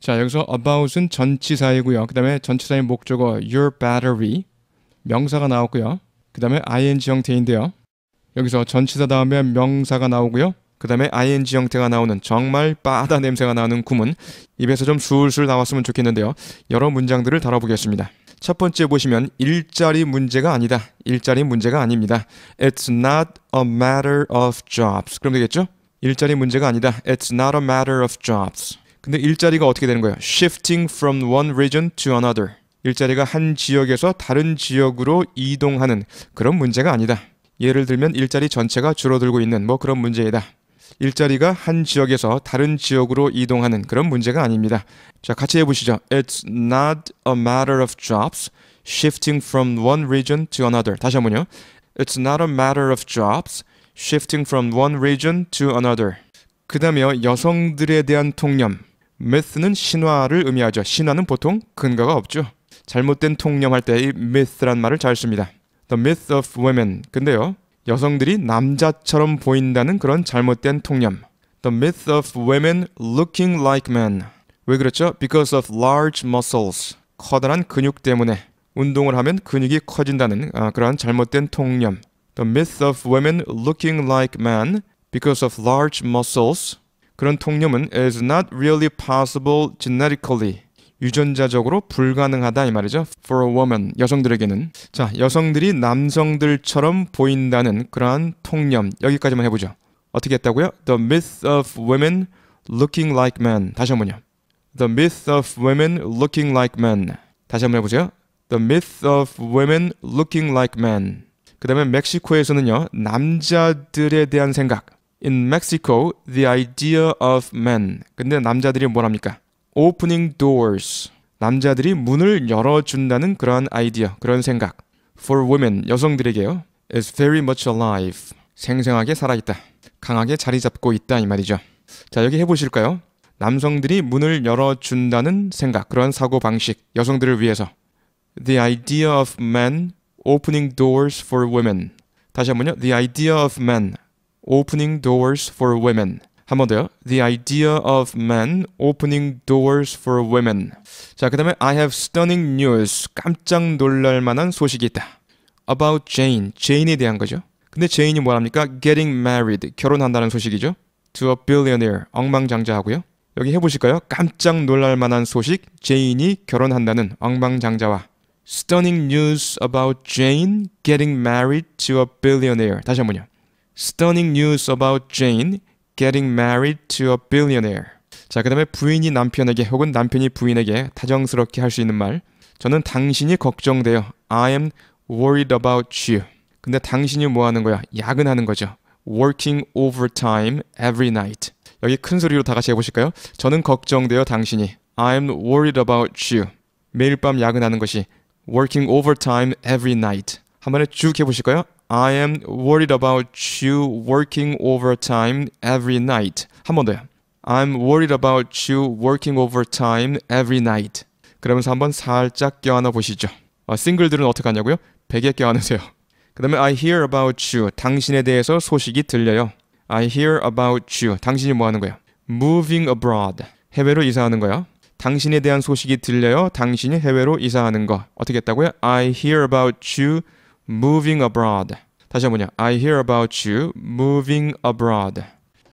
자 여기서 about은 전치사이고요. 그 다음에 전치사의 목적어 your battery 명사가 나오고요. 그 다음에 ing 형태인데요. 여기서 전치사 다음에 명사가 나오고요. 그 다음에 ing 형태가 나오는 정말 빠다 냄새가 나는 구문 입에서 좀 술술 나왔으면 좋겠는데요. 여러 문장들을 다뤄보겠습니다. 첫 번째 보시면 일자리 문제가 아니다. 일자리 문제가 아닙니다. It's not a matter of jobs. 그럼 되겠죠? 일자리 문제가 아니다. It's not a matter of jobs. 근데 일자리가 어떻게 되는 거예요? Shifting from one region to another. 일자리가 한 지역에서 다른 지역으로 이동하는 그런 문제가 아니다. 예를 들면 일자리 전체가 줄어들고 있는 뭐 그런 문제이다. 일자리가 한 지역에서 다른 지역으로 이동하는 그런 문제가 아닙니다. 자, 같이 해보시죠. It's not a matter of jobs shifting from one region to another. 다시 한번요. It's not a matter of jobs shifting from one region to another. 그다음에 여성들에 대한 통념. myth는 신화를 의미하죠. 신화는 보통 근거가 없죠. 잘못된 통념할 때이 myth란 말을 잘 씁니다. The myth of women. 근데요. 여성들이 남자처럼 보인다는 그런 잘못된 통념. The myth of women looking like men. 왜 그렇죠? Because of large muscles. 커다란 근육 때문에 운동을 하면 근육이 커진다는 아, 그러한 잘못된 통념. The myth of women looking like men because of large muscles. 그런 통념은 is not really possible genetically 유전자적으로 불가능하다 이 말이죠. For a woman 여성들에게는 자 여성들이 남성들처럼 보인다는 그러한 통념 여기까지만 해보죠. 어떻게 했다고요? The myth of women looking like men 다시 한번요. The myth of women looking like men 다시 한번 해보세요. The myth of women looking like men 그 다음에 멕시코에서는요 남자들에 대한 생각 In Mexico, the idea of men. 근데 남자들이 뭐랍니까? Opening doors. 남자들이 문을 열어준다는 그러한 아이디어, 그런 생각. For women, 여성들에게요. Is very much alive. 생생하게 살아있다. 강하게 자리 잡고 있다 이 말이죠. 자 여기 해보실까요? 남성들이 문을 열어준다는 생각, 그런 사고 방식, 여성들을 위해서. The idea of men opening doors for women. 다시 한번요. The idea of men opening doors for women. 한 번 더요. The idea of men opening doors for women. 자, 그 다음에 I have stunning news. 깜짝 놀랄 만한 소식이 있다. About Jane. 제인에 대한 거죠. 근데 제인이 뭐랍니까? Getting married. 결혼한다는 소식이죠. To a billionaire. 엉망장자하고요. 여기 해보실까요? 깜짝 놀랄 만한 소식. 제인이 결혼한다는 엉망장자와 Stunning news about Jane getting married to a billionaire. 다시 한번요. Stunning news about Jane getting married to a billionaire. 자, 그 다음에 부인이 남편에게 혹은 남편이 부인에게 다정스럽게 할 수 있는 말. 저는 당신이 걱정돼요. I am worried about you. 근데 당신이 뭐 하는 거야? 야근하는 거죠. working overtime every night. 여기 큰 소리로 다 같이 해보실까요? 저는 걱정돼요, 당신이. I'm worried about you. 매일 밤 야근하는 것이 working overtime every night. 한 번에 쭉 해보실까요? I am worried about you working overtime every night. 한번 더요. I'm worried about you working overtime every night. 그러면서 한번 살짝 껴안아 보시죠. 아, 싱글들은 어떻게 하냐고요? 베개 껴안으세요. 그 다음에 I hear about you. 당신에 대해서 소식이 들려요. I hear about you. 당신이 뭐 하는 거야? Moving abroad. 해외로 이사하는 거야. 당신에 대한 소식이 들려요. 당신이 해외로 이사하는 거. 어떻게 했다고요? I hear about you moving abroad. 다시 한번요. I hear about you moving abroad.